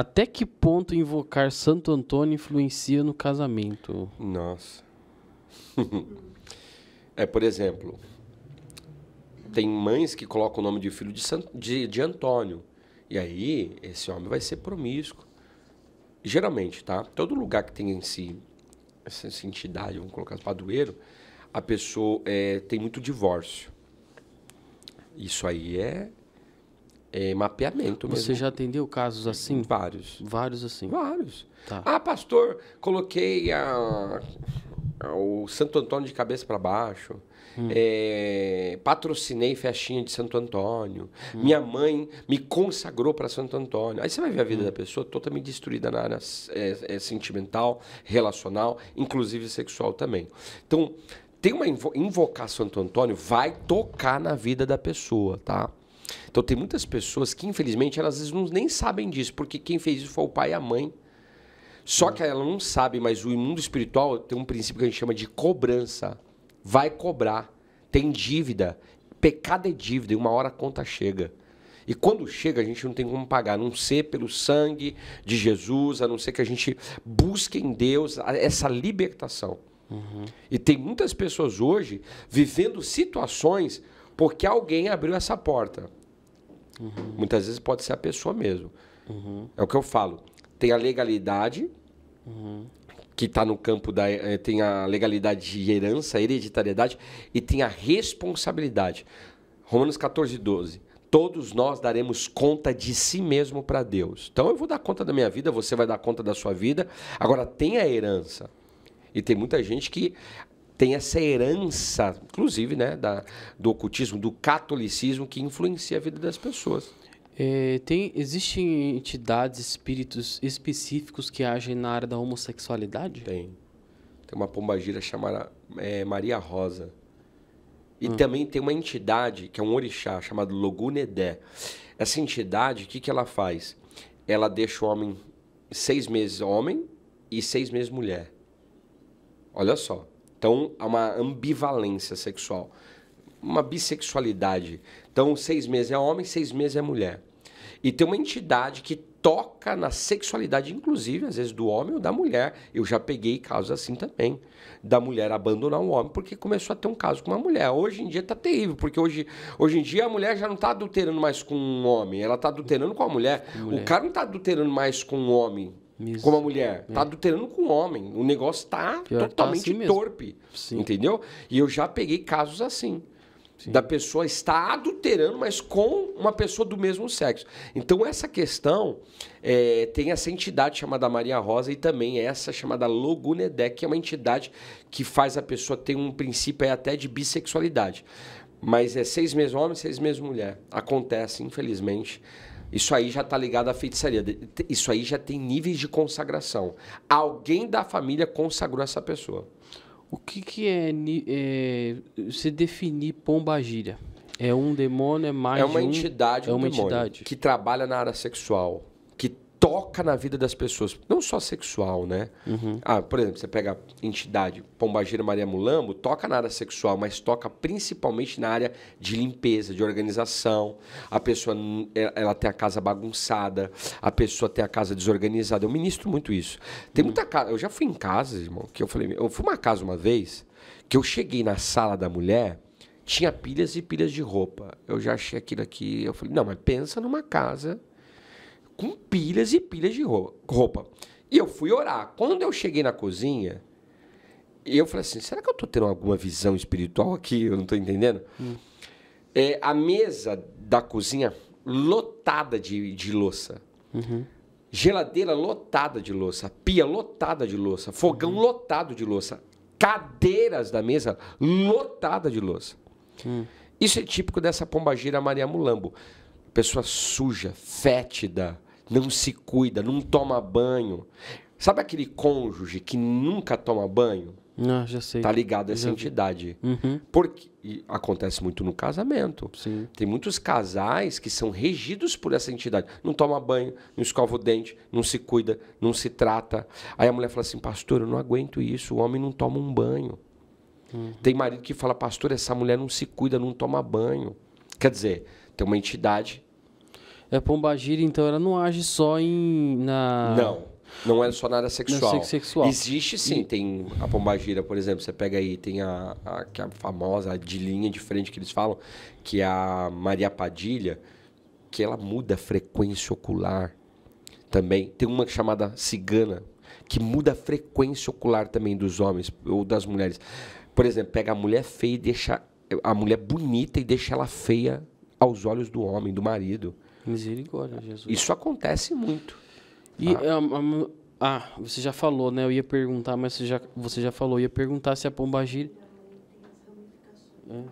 Até que ponto invocar Santo Antônio influencia no casamento? Nossa. é, por exemplo, tem mães que colocam o nome de filho de, Santo, de, de Antônio. E aí, esse homem vai ser promíscuo. Geralmente, tá? Todo lugar que tem em si essa, essa entidade, vamos colocar padroeiro, a pessoa é, tem muito divórcio. Isso aí é é, mapeamento mesmo. Você já atendeu casos assim? Vários. Vários assim? Vários. Tá. Ah, pastor, coloquei a, a, o Santo Antônio de cabeça para baixo. Hum. É, patrocinei festinha de Santo Antônio. Hum. Minha mãe me consagrou para Santo Antônio. Aí você vai ver a vida hum. da pessoa totalmente destruída na área é, é, sentimental, relacional, inclusive sexual também. Então, tem uma invocação Santo Antônio, vai tocar na vida da pessoa, tá? Então tem muitas pessoas que, infelizmente, elas às vezes nem sabem disso, porque quem fez isso foi o pai e a mãe. Só hum. que ela não sabe, mas o mundo espiritual tem um princípio que a gente chama de cobrança. Vai cobrar, tem dívida, pecado é dívida, e uma hora a conta chega. E quando chega, a gente não tem como pagar, a não ser pelo sangue de Jesus, a não ser que a gente busque em Deus essa libertação. Uhum. E tem muitas pessoas hoje vivendo situações porque alguém abriu essa porta. Uhum. Muitas vezes pode ser a pessoa mesmo. Uhum. É o que eu falo. Tem a legalidade, uhum. que está no campo da. Eh, tem a legalidade de herança, hereditariedade, e tem a responsabilidade. Romanos 14, 12 todos nós daremos conta de si mesmo para Deus. Então eu vou dar conta da minha vida, você vai dar conta da sua vida. Agora tem a herança. E tem muita gente que tem essa herança, inclusive, né, da, do ocultismo, do catolicismo, que influencia a vida das pessoas. É, tem, existem entidades, espíritos específicos que agem na área da homossexualidade? Tem. Tem uma pombagira chamada é, Maria Rosa. E ah. também tem uma entidade, que é um orixá, chamado Logunedé. Essa entidade, o que, que ela faz? Ela deixa o homem seis meses homem e seis meses mulher. Olha só. Então, há uma ambivalência sexual, uma bissexualidade. Então, seis meses é homem, seis meses é mulher. E tem uma entidade que toca na sexualidade, inclusive, às vezes, do homem ou da mulher. Eu já peguei casos assim também. Da mulher abandonar um homem porque começou a ter um caso com uma mulher. Hoje em dia está terrível, porque hoje, hoje em dia a mulher já não está adulterando mais com um homem, ela está adulterando com a mulher. mulher. O cara não está adulterando mais com um homem. Isso. Como a mulher. É. Tá adulterando com o homem. O negócio tá Pior, totalmente tá assim torpe. Entendeu? E eu já peguei casos assim. Sim. Da pessoa estar adulterando, mas com uma pessoa do mesmo sexo. Então, essa questão é, tem essa entidade chamada Maria Rosa e também essa chamada Logunedec, que é uma entidade que faz a pessoa ter um princípio até de bissexualidade. Mas é seis meses homem, seis meses mulher. Acontece, infelizmente isso aí já está ligado à feitiçaria. Isso aí já tem níveis de consagração. Alguém da família consagrou essa pessoa. O que, que é, é se definir pombagíria? É um demônio, é mais É uma um, entidade, é uma entidade. que trabalha na área sexual toca na vida das pessoas, não só sexual, né? Uhum. Ah, por exemplo, você pega a entidade Pombagira Maria Mulambo, toca na área sexual, mas toca principalmente na área de limpeza, de organização. A pessoa é, ela tem a casa bagunçada, a pessoa tem a casa desorganizada. Eu ministro muito isso. Tem uhum. muita casa, eu já fui em casas, irmão, que eu falei, eu fui uma casa uma vez que eu cheguei na sala da mulher, tinha pilhas e pilhas de roupa. Eu já achei aquilo aqui, eu falei, não, mas pensa numa casa com pilhas e pilhas de roupa. E eu fui orar. Quando eu cheguei na cozinha, eu falei assim: será que eu estou tendo alguma visão espiritual aqui? Eu não estou entendendo. Hum. É, a mesa da cozinha lotada de, de louça. Uhum. Geladeira lotada de louça, pia lotada de louça, fogão uhum. lotado de louça, cadeiras da mesa lotada de louça. Uhum. Isso é típico dessa pombagira Maria Mulambo. Pessoa suja, fétida, não se cuida, não toma banho. Sabe aquele cônjuge que nunca toma banho? Não, ah, já sei. Tá ligado a essa entidade. Uhum. Porque acontece muito no casamento. Sim. Tem muitos casais que são regidos por essa entidade. Não toma banho, não escova o dente, não se cuida, não se trata. Aí a mulher fala assim: "Pastor, eu não aguento isso. O homem não toma um banho". Uhum. Tem marido que fala: "Pastor, essa mulher não se cuida, não toma banho". Quer dizer, tem uma entidade é pombagira, então, ela não age só em na Não. Não é só na área sexual. Na sexual. Existe sim, e... tem a pombagira, por exemplo, você pega aí, tem a, a, é a famosa, de linha de frente que eles falam, que é a Maria Padilha, que ela muda a frequência ocular também. Tem uma chamada cigana, que muda a frequência ocular também dos homens ou das mulheres. Por exemplo, pega a mulher feia e deixa a mulher bonita e deixa ela feia aos olhos do homem, do marido. Misericórdia, Jesus. Isso acontece muito. E ah. ah, você já falou, né? Eu ia perguntar, mas você já, você já falou. Eu ia perguntar se a pombagira. É.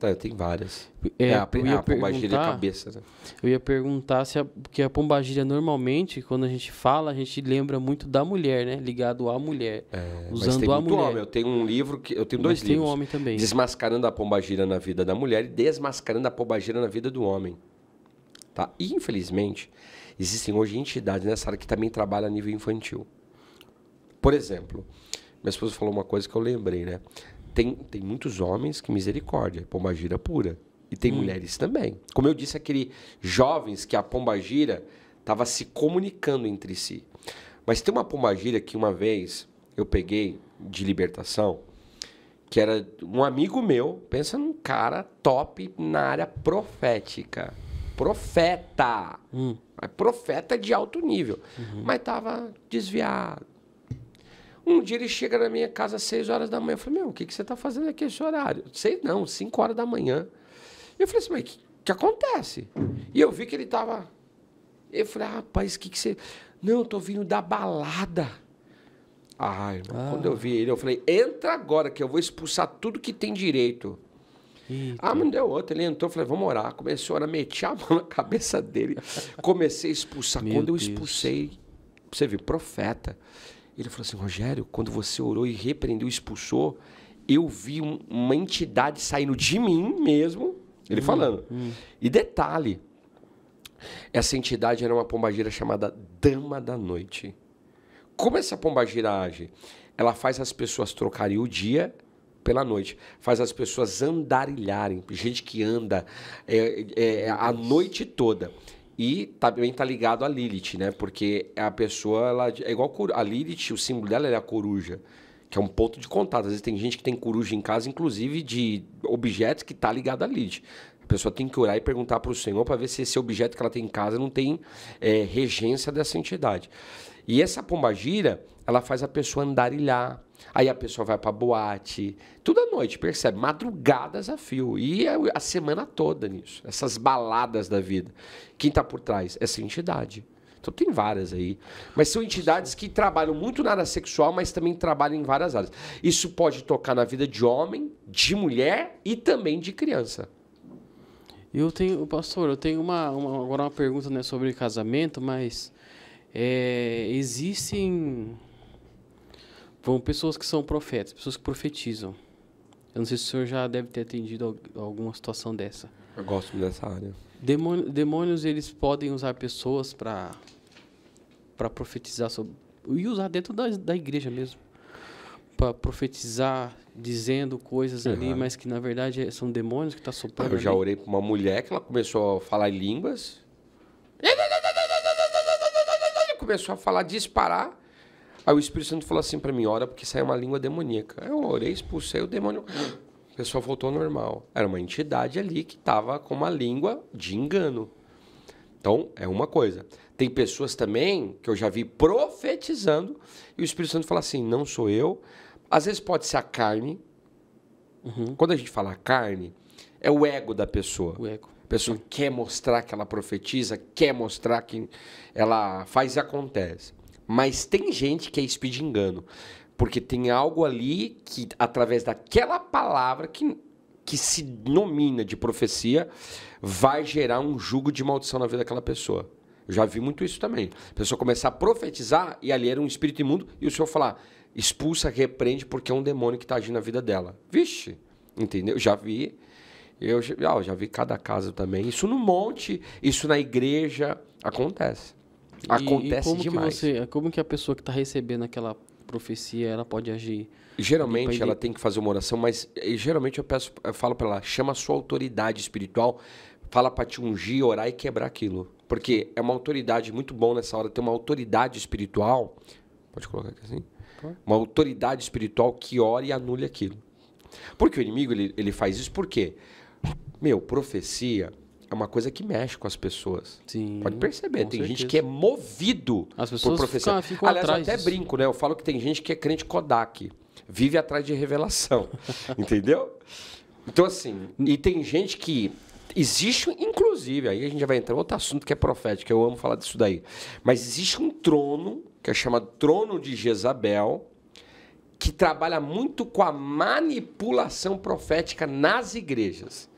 Tá, tem várias. É, é a, ah, a pombagira é cabeça, né? Eu ia perguntar se a, porque a pombagira normalmente, quando a gente fala, a gente lembra muito da mulher, né? Ligado à mulher. É, usando a mulher. Homem. Eu tenho um livro que eu tenho dois tem livros. Tem homem também. Desmascarando a pombagira na vida da mulher e desmascarando a pombagira na vida do homem. Tá? E, infelizmente, existem hoje entidades nessa área que também trabalham a nível infantil. Por exemplo, minha esposa falou uma coisa que eu lembrei, né? Tem, tem muitos homens que misericórdia, pombagira pura. E tem hum. mulheres também. Como eu disse, aquele jovens que a pombagira estava se comunicando entre si. Mas tem uma pombagira que uma vez eu peguei de libertação, que era um amigo meu, pensa num cara top na área profética profeta. Hum. Mas é profeta de alto nível. Uhum. Mas estava desviado. Um dia ele chega na minha casa às 6 horas da manhã. Eu falei, meu, o que, que você está fazendo aqui esse horário? Sei não, 5 horas da manhã. Eu falei assim, mas o que, que, acontece? E eu vi que ele estava... Eu falei, ah, rapaz, o que, que você... Não, eu tô vindo da balada. Ai, ah, ah. quando eu vi ele, eu falei, entra agora que eu vou expulsar tudo que tem direito. Eita. Ah, mas não deu outra. Ele entrou, falei, vamos orar. Começou a orar, meti a mão na cabeça dele. Comecei a expulsar. Meu Quando eu expulsei, você viu, profeta. Ele falou assim, Rogério, quando você orou e repreendeu, expulsou, eu vi uma entidade saindo de mim mesmo. Ele hum, falando. Hum. E detalhe, essa entidade era uma pombagira chamada Dama da Noite. Como essa pombagira age? Ela faz as pessoas trocarem o dia pela noite. Faz as pessoas andarilharem, gente que anda é, é, é a noite toda. E também tá ligado a Lilith, né? Porque a pessoa, ela é igual a Lilith, o símbolo dela é a coruja, que é um ponto de contato. Às vezes tem gente que tem coruja em casa, inclusive de objetos que tá ligado a Lilith pessoa tem que orar e perguntar para o Senhor para ver se esse objeto que ela tem em casa não tem é, regência dessa entidade. E essa pombagira, ela faz a pessoa andarilhar. Aí a pessoa vai para boate, tudo à noite, percebe? Madrugadas a fio. E é a semana toda nisso. Essas baladas da vida. Quem está por trás? Essa entidade. Então tem várias aí. Mas são entidades que trabalham muito na área sexual, mas também trabalham em várias áreas. Isso pode tocar na vida de homem, de mulher e também de criança. Eu tenho, pastor, eu tenho uma, uma agora uma pergunta né, sobre casamento, mas é, existem vão pessoas que são profetas, pessoas que profetizam. Eu não sei se o senhor já deve ter atendido alguma situação dessa. Eu gosto dessa área. Demônio, demônios eles podem usar pessoas para para profetizar sobre e usar dentro da, da igreja mesmo para profetizar dizendo coisas uhum. ali, mas que na verdade é, são demônios que estão tá ah, soprando. Eu já ali. orei para uma mulher que ela começou a falar línguas. Começou a falar, disparar. Aí o Espírito Santo falou assim para mim: ora, porque saiu uma língua demoníaca. Eu orei, expulsei o demônio. O pessoal voltou ao normal. Era uma entidade ali que estava com uma língua de engano. Então, é uma coisa. Tem pessoas também que eu já vi profetizando e o Espírito Santo fala assim: não sou eu, às vezes pode ser a carne. Uhum. Quando a gente fala carne, é o ego da pessoa. O ego. A pessoa Sim. quer mostrar que ela profetiza, quer mostrar que ela faz e acontece. Mas tem gente que é speed engano. Porque tem algo ali que, através daquela palavra que, que se nomina de profecia, vai gerar um jugo de maldição na vida daquela pessoa. Eu já vi muito isso também. A pessoa começar a profetizar e ali era um espírito imundo e o senhor falar, expulsa, repreende, porque é um demônio que está agindo na vida dela. Vixe, entendeu? Já vi. Eu já, ah, já vi cada caso também. Isso no monte, isso na igreja, acontece. acontece e como demais. Que você, como que a pessoa que está recebendo aquela profecia, ela pode agir? Geralmente ela tem que fazer uma oração, mas geralmente eu, peço, eu falo para ela, chama a sua autoridade espiritual, fala para te ungir, orar e quebrar aquilo. Porque é uma autoridade muito bom nessa hora ter uma autoridade espiritual. Pode colocar aqui assim? Uma autoridade espiritual que ora e anule aquilo. Porque o inimigo ele, ele faz isso por quê? Meu, profecia é uma coisa que mexe com as pessoas. Sim, Pode perceber, tem certeza. gente que é movido as pessoas por profecia. Ficam, ficam Aliás, eu até disso. brinco, né? Eu falo que tem gente que é crente Kodak, vive atrás de revelação. entendeu? Então, assim, e tem gente que Existe, inclusive, aí a gente já vai entrar em outro assunto que é profético, eu amo falar disso daí. Mas existe um trono, que é chamado trono de Jezabel, que trabalha muito com a manipulação profética nas igrejas.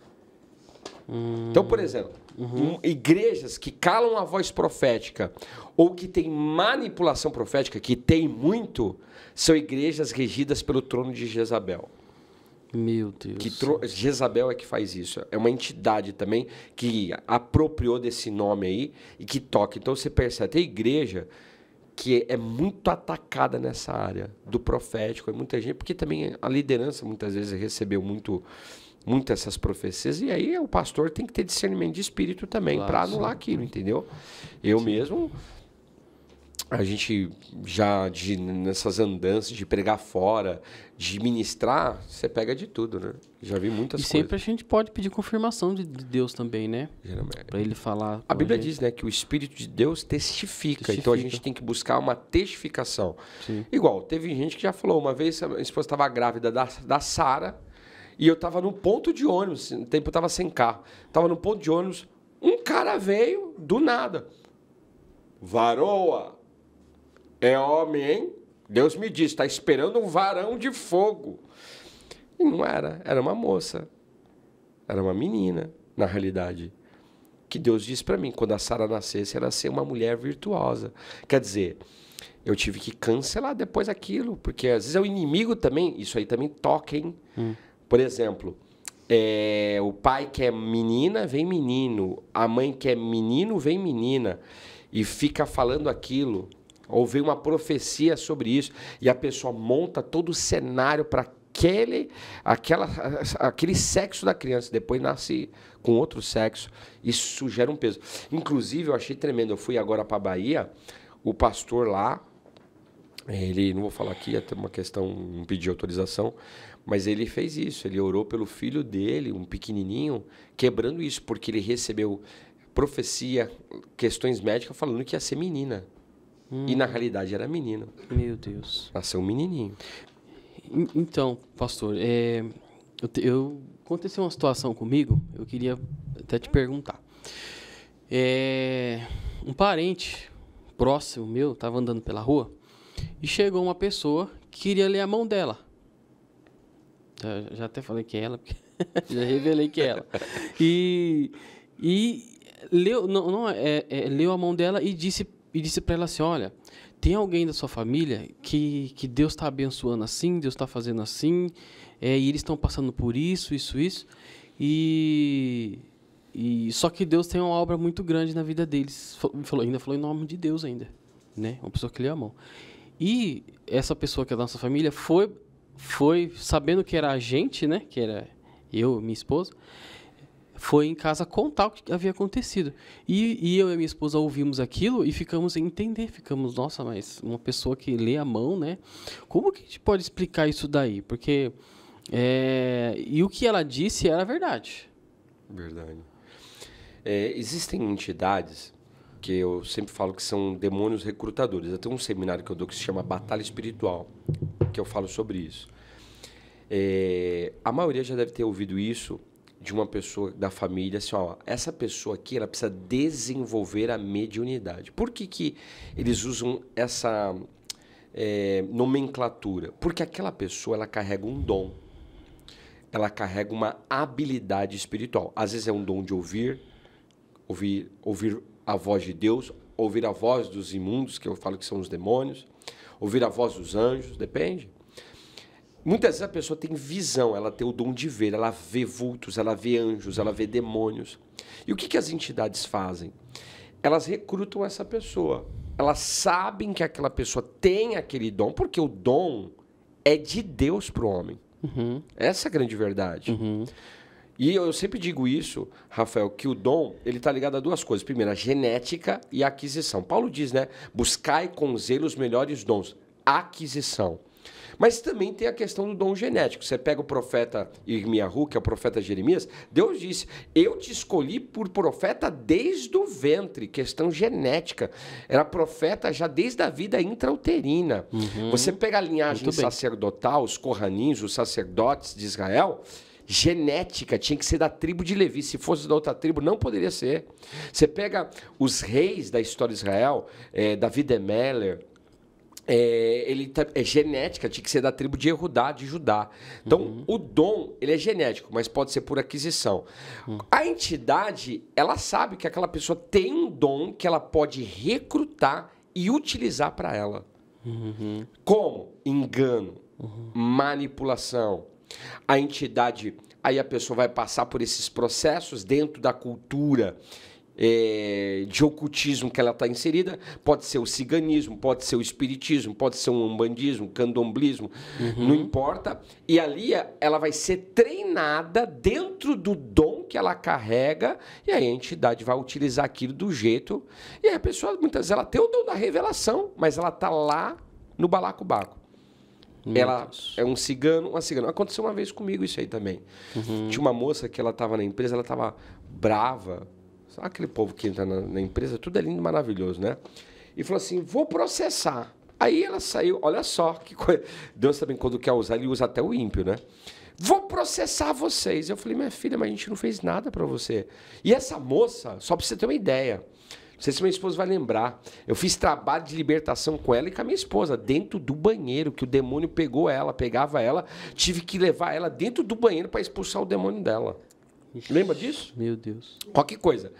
Hum. Então, por exemplo, uhum. igrejas que calam a voz profética ou que tem manipulação profética, que tem muito, são igrejas regidas pelo trono de Jezabel. Meu Deus. Que tro... Jezabel é que faz isso. É uma entidade também que apropriou desse nome aí e que toca. Então você percebe, tem igreja que é muito atacada nessa área do profético, é muita gente, porque também a liderança muitas vezes recebeu muito muitas essas profecias e aí o pastor tem que ter discernimento de espírito também claro, para anular sim. aquilo, entendeu? Eu sim. mesmo a gente já de, nessas andanças de pregar fora, de ministrar, você pega de tudo, né? Já vi muitas e coisas. E sempre a gente pode pedir confirmação de, de Deus também, né? É. Para ele falar. A Bíblia a diz, né, que o Espírito de Deus testifica, testifica, Então a gente tem que buscar uma testificação. Sim. Igual, teve gente que já falou uma vez, a minha esposa estava grávida da, da Sara e eu estava no ponto de ônibus, no tempo eu estava sem carro, estava no ponto de ônibus, um cara veio do nada. Varoa! É homem, hein? Deus me disse, está esperando um varão de fogo. E não era, era uma moça. Era uma menina, na realidade. Que Deus disse para mim, quando a Sara nascesse, ela ser uma mulher virtuosa. Quer dizer, eu tive que cancelar depois aquilo, porque às vezes é o inimigo também, isso aí também toca, hein? Hum. Por exemplo, é, o pai que é menina, vem menino. A mãe que é menino, vem menina. E fica falando aquilo houve uma profecia sobre isso e a pessoa monta todo o cenário para aquele, aquela, aquele sexo da criança, depois nasce com outro sexo, isso gera um peso. Inclusive, eu achei tremendo. Eu fui agora para Bahia, o pastor lá, ele, não vou falar aqui, até uma questão, não pedi autorização, mas ele fez isso. Ele orou pelo filho dele, um pequenininho, quebrando isso, porque ele recebeu profecia, questões médicas falando que ia ser menina. Hum. E na realidade era menino. Meu Deus. Nasceu um menininho. Então, pastor, é, eu, eu, aconteceu uma situação comigo, eu queria até te perguntar. É, um parente próximo meu estava andando pela rua e chegou uma pessoa que queria ler a mão dela. Eu já, até falei que é ela, já revelei que é ela. E, e leu, não, não é, é, leu a mão dela e disse e disse para ela assim: Olha, tem alguém da sua família que, que Deus está abençoando assim, Deus está fazendo assim, é, e eles estão passando por isso, isso, isso, e, e só que Deus tem uma obra muito grande na vida deles. Falou, ainda falou em nome de Deus ainda, né? Uma pessoa que lhe amou. E essa pessoa que é da nossa família foi foi sabendo que era a gente, né? Que era eu, minha esposa foi em casa contar o que havia acontecido. E, e eu e minha esposa ouvimos aquilo e ficamos em entender, ficamos, nossa, mas uma pessoa que lê a mão, né? Como que a gente pode explicar isso daí? Porque. É, e o que ela disse era verdade. Verdade. É, existem entidades que eu sempre falo que são demônios recrutadores. Eu tenho um seminário que eu dou que se chama Batalha Espiritual, que eu falo sobre isso. É, a maioria já deve ter ouvido isso de uma pessoa da família, assim, ó, essa pessoa aqui, ela precisa desenvolver a mediunidade. Por que, que eles usam essa é, nomenclatura? Porque aquela pessoa, ela carrega um dom. Ela carrega uma habilidade espiritual. Às vezes é um dom de ouvir, ouvir, ouvir a voz de Deus, ouvir a voz dos imundos, que eu falo que são os demônios, ouvir a voz dos anjos, depende. Muitas vezes a pessoa tem visão, ela tem o dom de ver, ela vê vultos, ela vê anjos, ela vê demônios. E o que, que as entidades fazem? Elas recrutam essa pessoa. Elas sabem que aquela pessoa tem aquele dom, porque o dom é de Deus para o homem. Uhum. Essa é a grande verdade. Uhum. E eu, eu sempre digo isso, Rafael, que o dom ele está ligado a duas coisas. Primeiro, a genética e a aquisição. Paulo diz, né? Buscai com zelo os melhores dons. Aquisição. Mas também tem a questão do dom genético. Você pega o profeta Irmiahu, que é o profeta Jeremias, Deus disse: Eu te escolhi por profeta desde o ventre, questão genética. Era profeta já desde a vida intrauterina. Uhum. Você pega a linhagem sacerdotal, os corranins, os sacerdotes de Israel genética, tinha que ser da tribo de Levi. Se fosse da outra tribo, não poderia ser. Você pega os reis da história de Israel, é, David Emeller, é, ele tá, é genética, tinha que ser da tribo de Erudá, de Judá. Então, uhum. o dom, ele é genético, mas pode ser por aquisição. Uhum. A entidade, ela sabe que aquela pessoa tem um dom que ela pode recrutar e utilizar para ela. Uhum. Como? Engano, uhum. manipulação. A entidade, aí a pessoa vai passar por esses processos dentro da cultura é, de ocultismo que ela está inserida, pode ser o ciganismo, pode ser o espiritismo, pode ser um umbandismo, candomblismo, uhum. não importa. E ali é, ela vai ser treinada dentro do dom que ela carrega, e aí a entidade vai utilizar aquilo do jeito. E aí a pessoa, muitas vezes, ela tem o dom da revelação, mas ela está lá no balacobaco. Ela é um cigano, uma cigana. Aconteceu uma vez comigo isso aí também. Uhum. Tinha uma moça que ela estava na empresa, ela estava brava Sabe aquele povo que entra na, na empresa? Tudo é lindo, maravilhoso, né? E falou assim: vou processar. Aí ela saiu, olha só que coisa. Deus também, quando quer usar, ele usa até o ímpio, né? Vou processar vocês. Eu falei, minha filha, mas a gente não fez nada para você. E essa moça, só para você ter uma ideia, não sei se minha esposa vai lembrar, eu fiz trabalho de libertação com ela e com a minha esposa, dentro do banheiro, que o demônio pegou ela, pegava ela, tive que levar ela dentro do banheiro para expulsar o demônio dela. Lembra disso? Meu Deus. Qualquer coisa.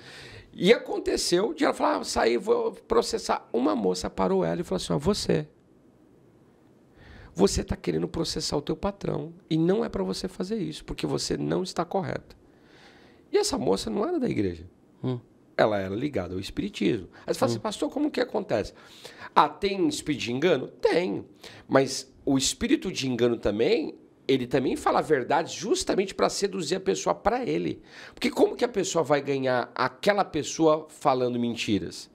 E aconteceu de ela falar, ah, saí, vou processar. Uma moça parou ela e falou assim, ó, ah, você, você está querendo processar o teu patrão e não é para você fazer isso, porque você não está correto. E essa moça não era da igreja. Hum. Ela era ligada ao espiritismo. Aí você fala assim, hum. assim, pastor, como que acontece? Ah, tem espírito de engano? Tem. Mas o espírito de engano também ele também fala a verdade justamente para seduzir a pessoa para ele. Porque como que a pessoa vai ganhar aquela pessoa falando mentiras?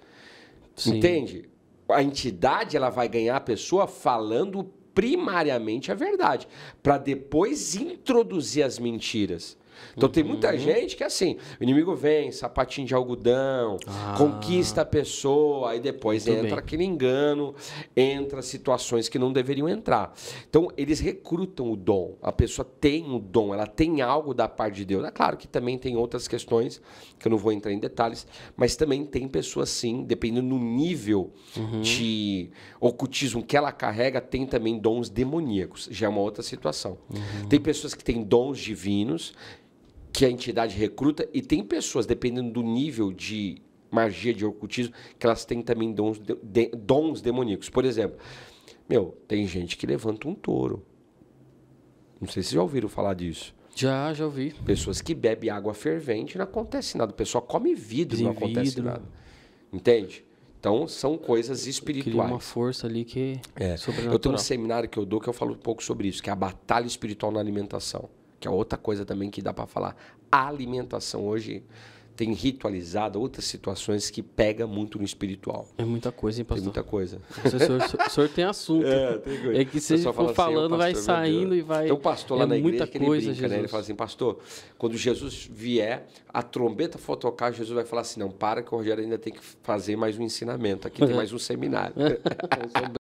Sim. Entende? A entidade ela vai ganhar a pessoa falando primariamente a verdade, para depois introduzir as mentiras. Então uhum. tem muita uhum. gente que é assim, o inimigo vem, sapatinho de algodão, ah. conquista a pessoa, aí depois Muito entra bem. aquele engano, entra situações que não deveriam entrar. Então eles recrutam o dom, a pessoa tem o dom, ela tem algo da parte de Deus. É claro que também tem outras questões que eu não vou entrar em detalhes, mas também tem pessoas sim, dependendo do nível uhum. de ocultismo que ela carrega, tem também dons demoníacos. Já é uma outra situação. Uhum. Tem pessoas que têm dons divinos que a entidade recruta e tem pessoas, dependendo do nível de magia, de ocultismo, que elas têm também dons, de, dons demoníacos. Por exemplo, meu, tem gente que levanta um touro. Não sei se já ouviram falar disso. Já, já ouvi. Pessoas que bebem água fervente não acontece nada. O pessoal come vidro, Tem não acontece vidro. nada. Entende? Então, são coisas espirituais. Cria uma força ali que é. Eu tenho um seminário que eu dou que eu falo um pouco sobre isso, que é a batalha espiritual na alimentação que é outra coisa também que dá para falar. A alimentação hoje tem ritualizado outras situações que pega muito no espiritual. É muita coisa, hein, pastor? Tem muita coisa. O senhor, o senhor tem assunto. É, tem coisa. é que se for assim, falando, pastor, vai saindo e vai... Tem então, um pastor lá é na igreja muita que ele coisa, brinca, Jesus. né? Ele fala assim, pastor, quando Jesus vier, a trombeta for tocar, Jesus vai falar assim, não, para que o Rogério ainda tem que fazer mais um ensinamento. Aqui tem mais um seminário.